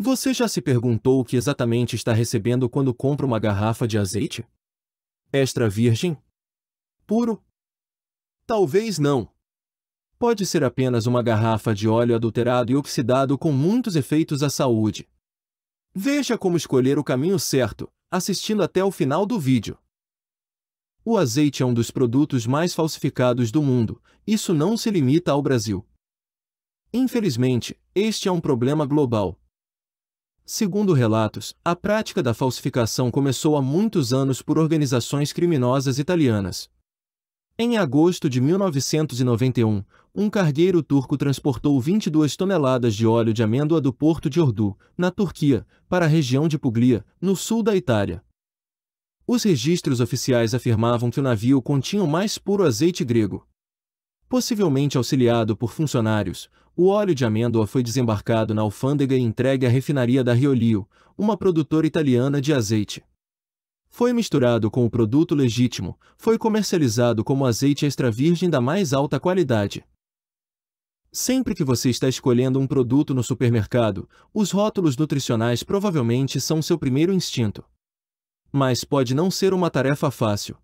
Você já se perguntou o que exatamente está recebendo quando compra uma garrafa de azeite? Extra virgem? Puro? Talvez não. Pode ser apenas uma garrafa de óleo adulterado e oxidado com muitos efeitos à saúde. Veja como escolher o caminho certo, assistindo até o final do vídeo. O azeite é um dos produtos mais falsificados do mundo, isso não se limita ao Brasil. Infelizmente, este é um problema global, Segundo relatos, a prática da falsificação começou há muitos anos por organizações criminosas italianas. Em agosto de 1991, um cargueiro turco transportou 22 toneladas de óleo de amêndoa do porto de Ordu, na Turquia, para a região de Puglia, no sul da Itália. Os registros oficiais afirmavam que o navio continha o mais puro azeite grego. Possivelmente auxiliado por funcionários, o óleo de amêndoa foi desembarcado na alfândega e entregue à refinaria da Riolio, uma produtora italiana de azeite. Foi misturado com o produto legítimo, foi comercializado como azeite extra virgem da mais alta qualidade. Sempre que você está escolhendo um produto no supermercado, os rótulos nutricionais provavelmente são seu primeiro instinto. Mas pode não ser uma tarefa fácil,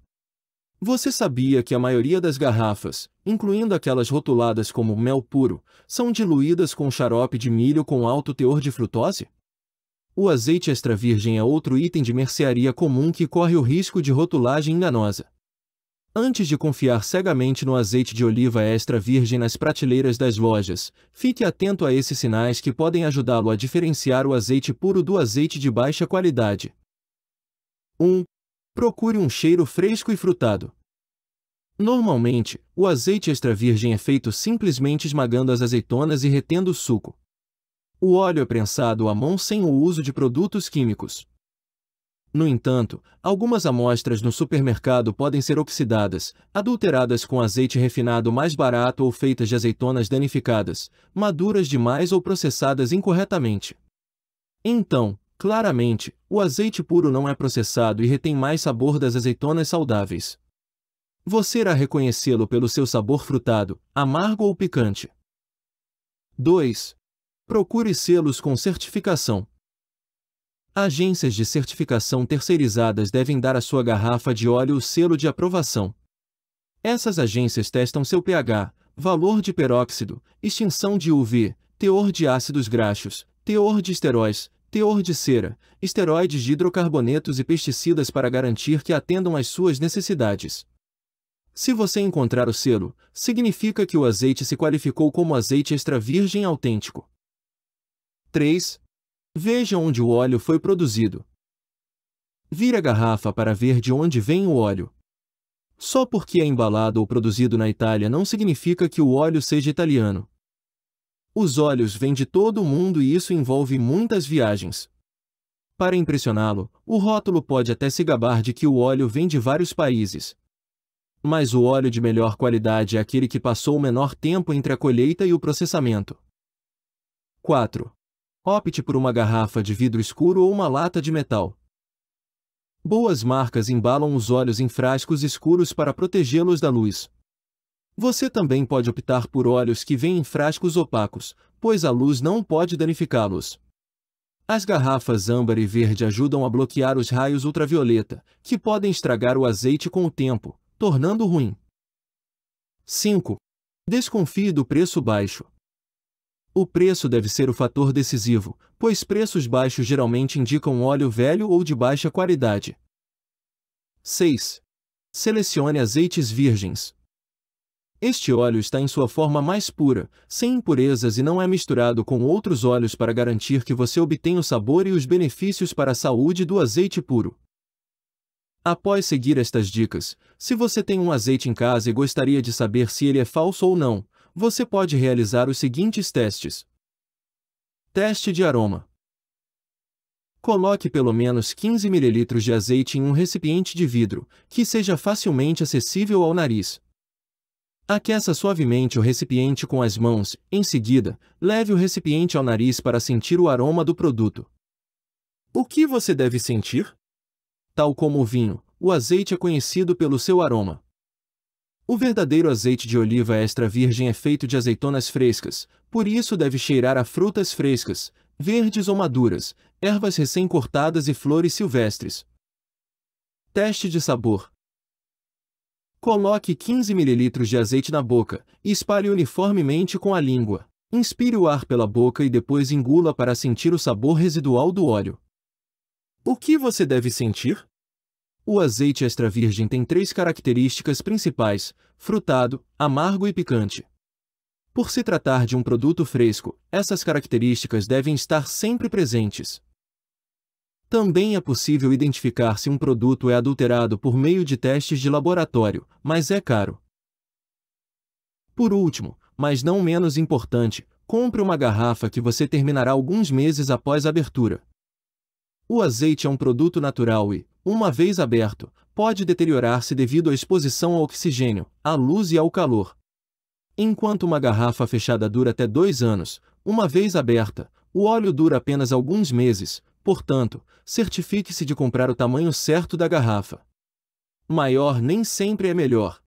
você sabia que a maioria das garrafas, incluindo aquelas rotuladas como mel puro, são diluídas com xarope de milho com alto teor de frutose? O azeite extra virgem é outro item de mercearia comum que corre o risco de rotulagem enganosa. Antes de confiar cegamente no azeite de oliva extra virgem nas prateleiras das lojas, fique atento a esses sinais que podem ajudá-lo a diferenciar o azeite puro do azeite de baixa qualidade. 1 procure um cheiro fresco e frutado. Normalmente, o azeite extra virgem é feito simplesmente esmagando as azeitonas e retendo o suco. O óleo é prensado à mão sem o uso de produtos químicos. No entanto, algumas amostras no supermercado podem ser oxidadas, adulteradas com azeite refinado mais barato ou feitas de azeitonas danificadas, maduras demais ou processadas incorretamente. Então, Claramente, o azeite puro não é processado e retém mais sabor das azeitonas saudáveis. Você irá reconhecê-lo pelo seu sabor frutado, amargo ou picante. 2. Procure selos com certificação. Agências de certificação terceirizadas devem dar à sua garrafa de óleo o selo de aprovação. Essas agências testam seu pH, valor de peróxido, extinção de UV, teor de ácidos graxos, teor de esteróis, teor de cera, esteroides de hidrocarbonetos e pesticidas para garantir que atendam às suas necessidades. Se você encontrar o selo, significa que o azeite se qualificou como azeite extra virgem autêntico. 3. Veja onde o óleo foi produzido. Vire a garrafa para ver de onde vem o óleo. Só porque é embalado ou produzido na Itália não significa que o óleo seja italiano. Os olhos vêm de todo o mundo e isso envolve muitas viagens. Para impressioná-lo, o rótulo pode até se gabar de que o óleo vem de vários países. Mas o óleo de melhor qualidade é aquele que passou o menor tempo entre a colheita e o processamento. 4. Opte por uma garrafa de vidro escuro ou uma lata de metal. Boas marcas embalam os óleos em frascos escuros para protegê-los da luz. Você também pode optar por óleos que vêm em frascos opacos, pois a luz não pode danificá-los. As garrafas âmbar e verde ajudam a bloquear os raios ultravioleta, que podem estragar o azeite com o tempo, tornando-o ruim. 5. Desconfie do preço baixo. O preço deve ser o fator decisivo, pois preços baixos geralmente indicam óleo velho ou de baixa qualidade. 6. Selecione azeites virgens, este óleo está em sua forma mais pura, sem impurezas e não é misturado com outros óleos para garantir que você obtenha o sabor e os benefícios para a saúde do azeite puro. Após seguir estas dicas, se você tem um azeite em casa e gostaria de saber se ele é falso ou não, você pode realizar os seguintes testes. Teste de aroma. Coloque pelo menos 15 ml de azeite em um recipiente de vidro, que seja facilmente acessível ao nariz. Aqueça suavemente o recipiente com as mãos, em seguida, leve o recipiente ao nariz para sentir o aroma do produto. O que você deve sentir? Tal como o vinho, o azeite é conhecido pelo seu aroma. O verdadeiro azeite de oliva extra virgem é feito de azeitonas frescas, por isso deve cheirar a frutas frescas, verdes ou maduras, ervas recém-cortadas e flores silvestres. Teste de sabor. Coloque 15 ml de azeite na boca e espalhe uniformemente com a língua. Inspire o ar pela boca e depois engula para sentir o sabor residual do óleo. O que você deve sentir? O azeite extra virgem tem três características principais: frutado, amargo e picante. Por se tratar de um produto fresco, essas características devem estar sempre presentes, também é possível identificar se um produto é adulterado por meio de testes de laboratório, mas é caro. Por último, mas não menos importante, compre uma garrafa que você terminará alguns meses após a abertura. O azeite é um produto natural e, uma vez aberto, pode deteriorar-se devido à exposição ao oxigênio, à luz e ao calor. Enquanto uma garrafa fechada dura até dois anos, uma vez aberta, o óleo dura apenas alguns meses, Portanto, certifique-se de comprar o tamanho certo da garrafa. Maior nem sempre é melhor.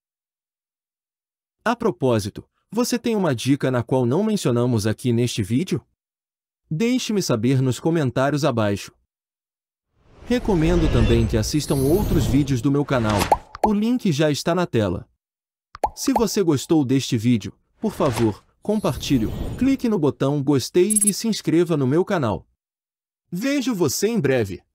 A propósito, você tem uma dica na qual não mencionamos aqui neste vídeo? Deixe-me saber nos comentários abaixo. Recomendo também que assistam outros vídeos do meu canal. O link já está na tela. Se você gostou deste vídeo, por favor, compartilhe, clique no botão gostei e se inscreva no meu canal. Vejo você em breve.